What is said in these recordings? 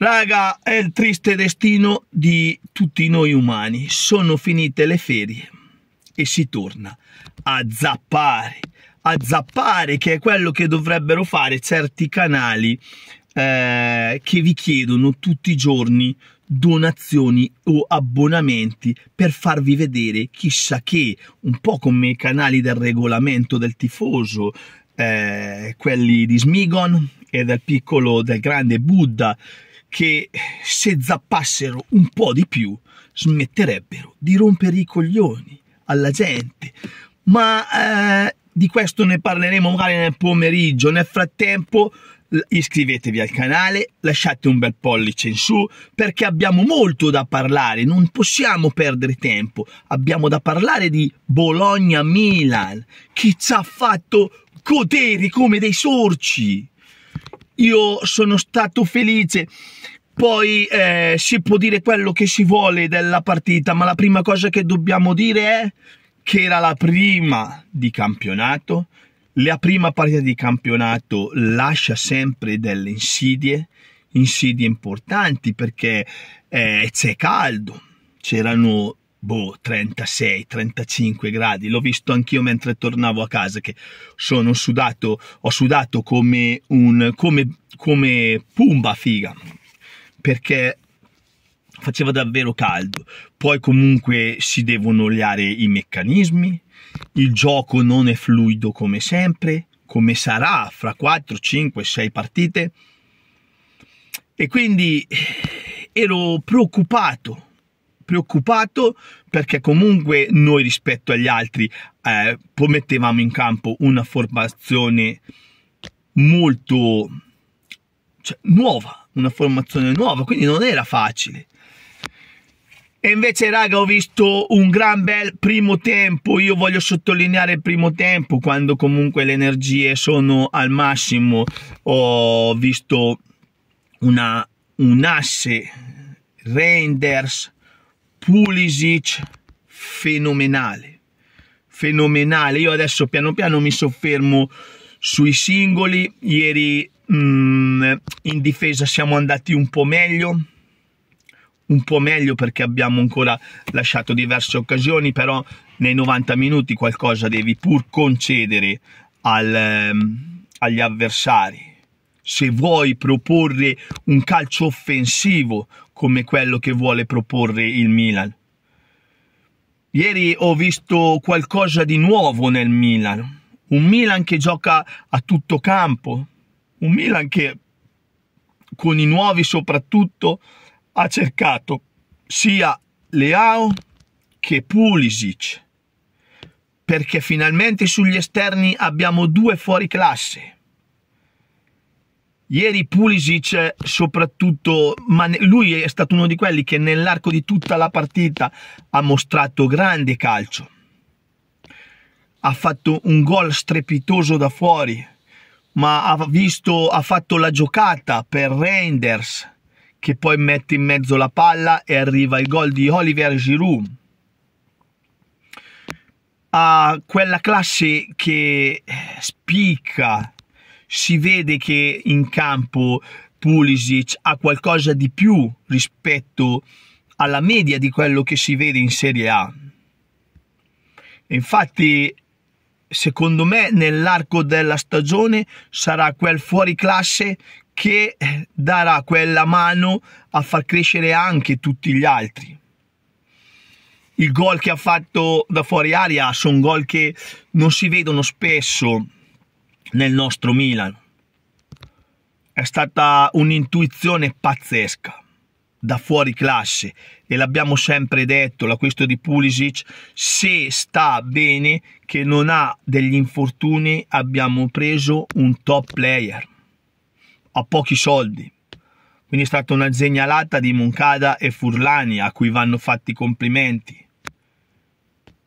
Raga, è il triste destino di tutti noi umani. Sono finite le ferie e si torna a zappare. A zappare, che è quello che dovrebbero fare certi canali eh, che vi chiedono tutti i giorni donazioni o abbonamenti per farvi vedere chissà che, un po' come i canali del regolamento del tifoso, eh, quelli di Smigon e del piccolo, del grande Buddha che se zappassero un po' di più smetterebbero di rompere i coglioni alla gente. Ma eh, di questo ne parleremo magari nel pomeriggio. Nel frattempo iscrivetevi al canale, lasciate un bel pollice in su perché abbiamo molto da parlare, non possiamo perdere tempo. Abbiamo da parlare di Bologna-Milan che ci ha fatto godere come dei sorci io sono stato felice poi eh, si può dire quello che si vuole della partita, ma la prima cosa che dobbiamo dire è che era la prima di campionato, la prima partita di campionato lascia sempre delle insidie, insidie importanti perché eh, c'è caldo, c'erano boh, 36, 35 gradi. L'ho visto anch'io mentre tornavo a casa che sono sudato, ho sudato come un come, come pumba figa perché faceva davvero caldo. Poi comunque si devono oliare i meccanismi, il gioco non è fluido come sempre, come sarà fra 4, 5, 6 partite. E quindi eh, ero preoccupato preoccupato perché comunque noi rispetto agli altri eh, mettevamo in campo una formazione molto cioè, nuova, una formazione nuova, quindi non era facile. E invece, raga, ho visto un gran bel primo tempo. Io voglio sottolineare il primo tempo quando comunque le energie sono al massimo. Ho visto una, un asse Reinders Pulisic fenomenale, fenomenale. Io adesso piano piano mi soffermo sui singoli. Ieri mh, mm, in difesa siamo andati un po' meglio, un po' meglio perché abbiamo ancora lasciato diverse occasioni, però nei 90 minuti qualcosa devi pur concedere al, um, agli avversari. Se vuoi proporre un calcio offensivo, come quello che vuole proporre il Milan. Ieri ho visto qualcosa di nuovo nel Milan, un Milan che gioca a tutto campo, un Milan che con i nuovi soprattutto ha cercato sia Leao che Pulisic perché finalmente sugli esterni abbiamo due fuori classe Ieri Pulisic soprattutto, ma lui è stato uno di quelli che nell'arco di tutta la partita ha mostrato grande calcio. Ha fatto un gol strepitoso da fuori, ma ha, visto, ha fatto la giocata per Reinders che poi mette in mezzo la palla e arriva il gol di Oliver Giroud. Ha quella classe che spicca, si vede che in campo Pulisic ha qualcosa di più rispetto alla media di quello che si vede in Serie A. Infatti, secondo me, nell'arco della stagione sarà quel fuori classe che darà quella mano a far crescere anche tutti gli altri. Il gol che ha fatto da fuori aria sono gol che non si vedono spesso nel nostro Milan. È stata un'intuizione pazzesca, da fuori classe, e l'abbiamo sempre detto, l'acquisto di Pulisic, se sta bene che non ha degli infortuni, abbiamo preso un top player, a pochi soldi. Quindi è stata una segnalata di Moncada e Furlani, a cui vanno fatti i complimenti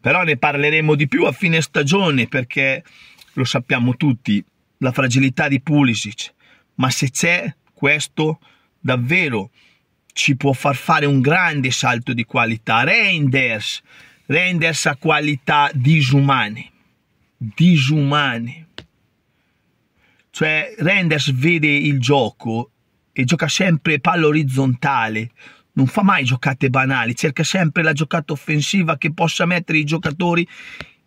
però ne parleremo di più a fine stagione perché lo sappiamo tutti, la fragilità di Pulisic, ma se c'è questo davvero ci può far fare un grande salto di qualità. Reinders, Reinders ha qualità disumane, disumane. Cioè Reinders vede il gioco e gioca sempre palla orizzontale, non fa mai giocate banali, cerca sempre la giocata offensiva che possa mettere i giocatori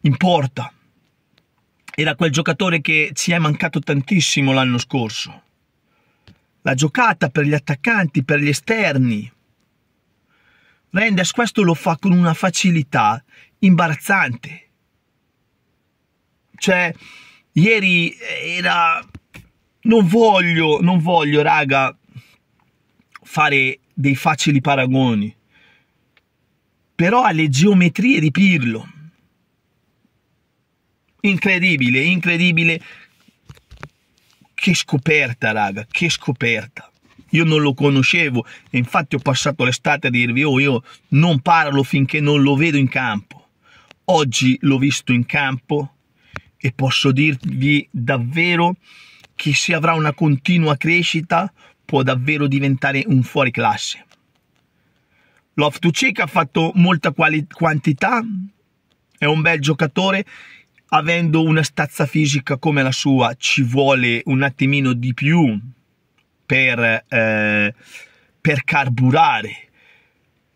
in porta era quel giocatore che ci è mancato tantissimo l'anno scorso. La giocata per gli attaccanti, per gli esterni. Renders questo lo fa con una facilità imbarazzante. Cioè, ieri era... Non voglio, non voglio, raga, fare dei facili paragoni. Però alle geometrie di Pirlo, Incredibile, incredibile. Che scoperta, raga, che scoperta. Io non lo conoscevo e infatti ho passato l'estate a dirvi, oh, io non parlo finché non lo vedo in campo. Oggi l'ho visto in campo e posso dirvi davvero che se avrà una continua crescita può davvero diventare un fuori fuoriclasse. Loftus-Cheek ha fatto molta quali- quantità, è un bel giocatore avendo una stazza fisica come la sua ci vuole un attimino di più per, eh, per carburare,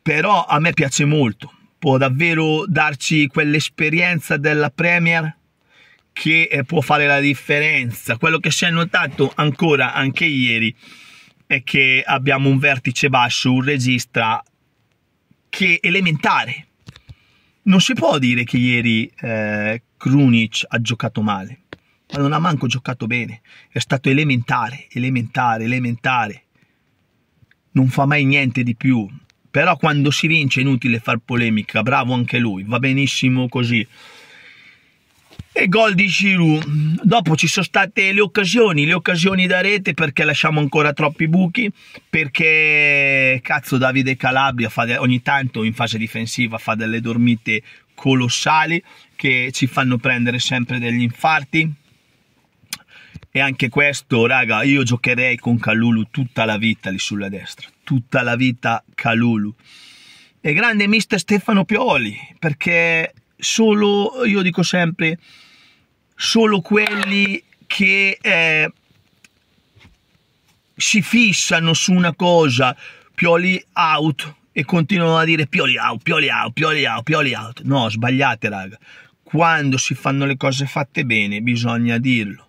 però a me piace molto, può davvero darci quell'esperienza della Premier che eh, può fare la differenza. Quello che si è notato ancora anche ieri è che abbiamo un vertice basso, un regista che elementare. Non si può dire che ieri eh, Krunic ha giocato male, ma non ha manco giocato bene. È stato elementare, elementare, elementare. Non fa mai niente di più. Però quando si vince è inutile far polemica, bravo anche lui, va benissimo così. E gol di Giroud. Dopo ci sono state le occasioni, le occasioni da rete perché lasciamo ancora troppi buchi, perché cazzo Davide Calabria fa de- ogni tanto in fase difensiva fa delle dormite colossali che ci fanno prendere sempre degli infarti. E anche questo, raga, io giocherei con Calulu tutta la vita lì sulla destra, tutta la vita Calulu. E grande mister Stefano Pioli, perché solo, io dico sempre, solo quelli che eh, si fissano su una cosa, Pioli out, e continuano a dire Pioli out, Pioli out, Pioli out, Pioli out. No, sbagliate raga. Quando si fanno le cose fatte bene bisogna dirlo.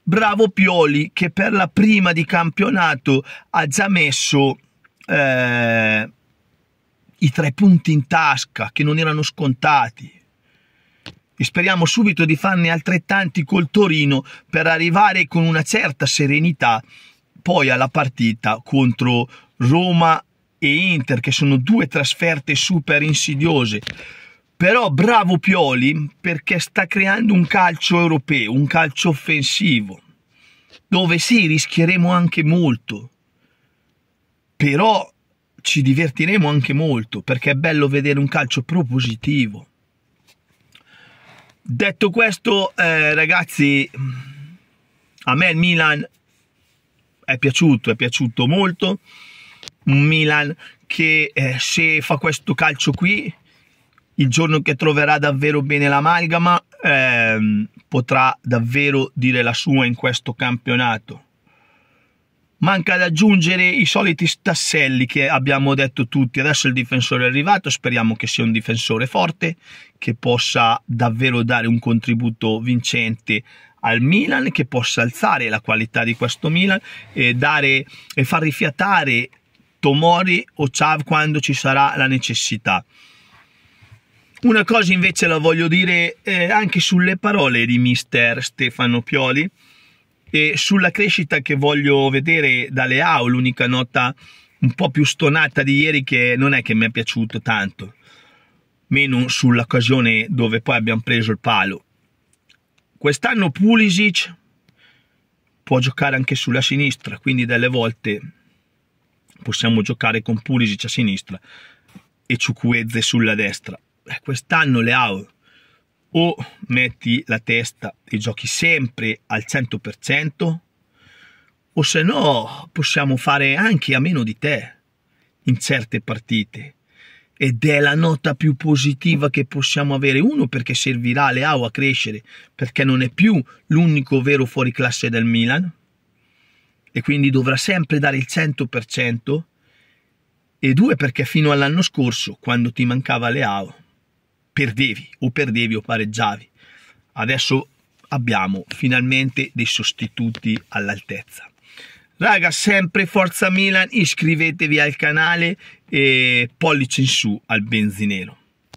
Bravo Pioli che per la prima di campionato ha già messo eh, i tre punti in tasca che non erano scontati. E speriamo subito di farne altrettanti col Torino per arrivare con una certa serenità poi alla partita contro Roma e Inter che sono due trasferte super insidiose però bravo Pioli perché sta creando un calcio europeo un calcio offensivo dove sì rischieremo anche molto però ci divertiremo anche molto perché è bello vedere un calcio propositivo detto questo eh, ragazzi a me il Milan è piaciuto è piaciuto molto un Milan che eh, se fa questo calcio qui, il giorno che troverà davvero bene l'amalgama, eh, potrà davvero dire la sua in questo campionato. Manca da aggiungere i soliti tasselli che abbiamo detto tutti. Adesso il difensore è arrivato, speriamo che sia un difensore forte, che possa davvero dare un contributo vincente al Milan, che possa alzare la qualità di questo Milan e, dare, e far rifiatare Tomori o Chav quando ci sarà la necessità. Una cosa invece la voglio dire eh, anche sulle parole di mister Stefano Pioli e sulla crescita che voglio vedere dalle Leao, l'unica nota un po' più stonata di ieri che non è che mi è piaciuto tanto, meno sull'occasione dove poi abbiamo preso il palo. Quest'anno Pulisic può giocare anche sulla sinistra, quindi delle volte possiamo giocare con Pulisic a sinistra e Ciucuezze sulla destra. Eh, quest'anno le o metti la testa e giochi sempre al 100% o se no possiamo fare anche a meno di te in certe partite ed è la nota più positiva che possiamo avere. Uno, perché servirà a Leao a crescere, perché non è più l'unico vero fuoriclasse del Milan, e quindi dovrà sempre dare il 100% e due perché fino all'anno scorso quando ti mancava Leao perdevi o perdevi o pareggiavi adesso abbiamo finalmente dei sostituti all'altezza raga sempre forza Milan iscrivetevi al canale e pollice in su al benzinero